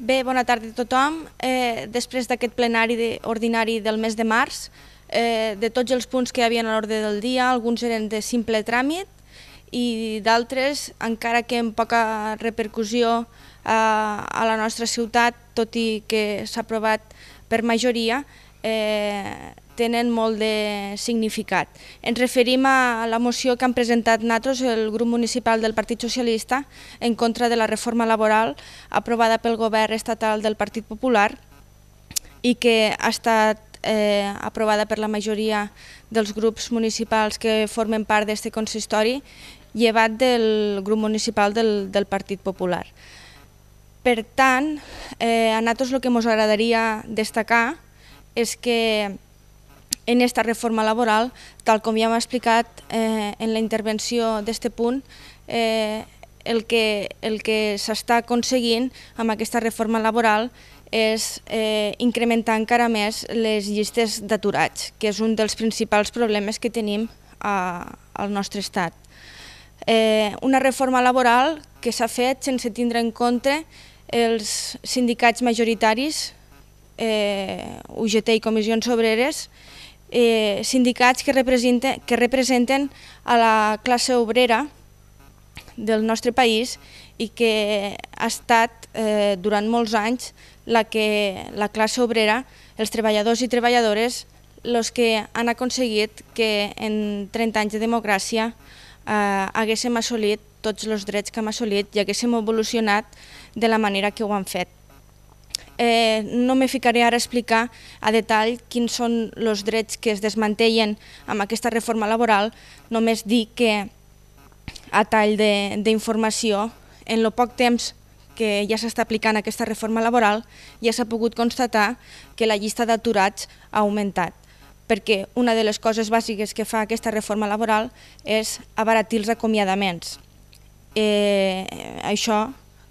Bé, bona tarda a tothom. Eh, després d'aquest plenari de, ordinari del mes de març, eh, de tots els punts que hi havia a l'ordre del dia, alguns eren de simple tràmit i d'altres, encara que amb poca repercussió eh, a la nostra ciutat, tot i que s'ha aprovat per majoria, eh, tenen molt de significat. Ens referim a la moció que han presentat nosaltres, el grup municipal del Partit Socialista, en contra de la reforma laboral aprovada pel govern estatal del Partit Popular i que ha estat eh, aprovada per la majoria dels grups municipals que formen part d'aquest consistori, llevat del grup municipal del, del Partit Popular. Per tant, eh, a nosaltres el que ens agradaria destacar és que en aquesta reforma laboral, tal com ja hem explicat eh, en la intervenció d'este punt, eh, el que, el que s'està aconseguint amb aquesta reforma laboral és eh, incrementar encara més les llistes d'aturats, que és un dels principals problemes que tenim a, al nostre estat. Eh, una reforma laboral que s'ha fet sense tindre en compte els sindicats majoritaris, eh, UGT i Comissions Obreres, eh, sindicats que representen, que representen a la classe obrera del nostre país i que ha estat eh, durant molts anys la que la classe obrera, els treballadors i treballadores, els que han aconseguit que en 30 anys de democràcia eh, haguéssim assolit tots els drets que hem assolit i haguéssim evolucionat de la manera que ho han fet. Eh, no me ficaré ara a explicar a detall quins són els drets que es desmantellen amb aquesta reforma laboral, només dir que a tall d'informació, en el poc temps que ja s'està aplicant aquesta reforma laboral, ja s'ha pogut constatar que la llista d'aturats ha augmentat perquè una de les coses bàsiques que fa aquesta reforma laboral és abaratir els acomiadaments. Eh, això,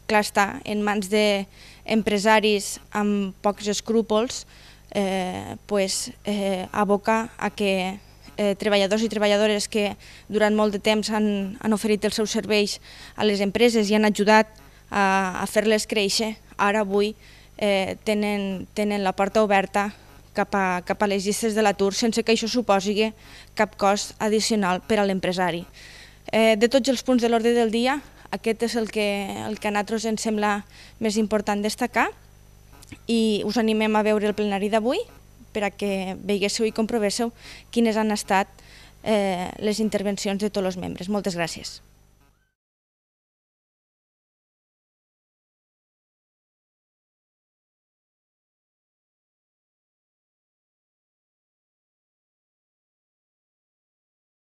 clar està, en mans de, empresaris amb pocs escrúpols eh, pues, eh, aboca a que eh, treballadors i treballadores que durant molt de temps han, han oferit els seus serveis a les empreses i han ajudat a, a fer-les créixer, ara avui eh, tenen, tenen la porta oberta cap a, cap a les llistes de l'atur sense que això suposi cap cost addicional per a l'empresari. Eh, de tots els punts de l'ordre del dia, aquest és el que, el que a nosaltres ens sembla més important destacar i us animem a veure el plenari d'avui per a que veiéssiu i comprovéssiu quines han estat eh, les intervencions de tots els membres. Moltes gràcies.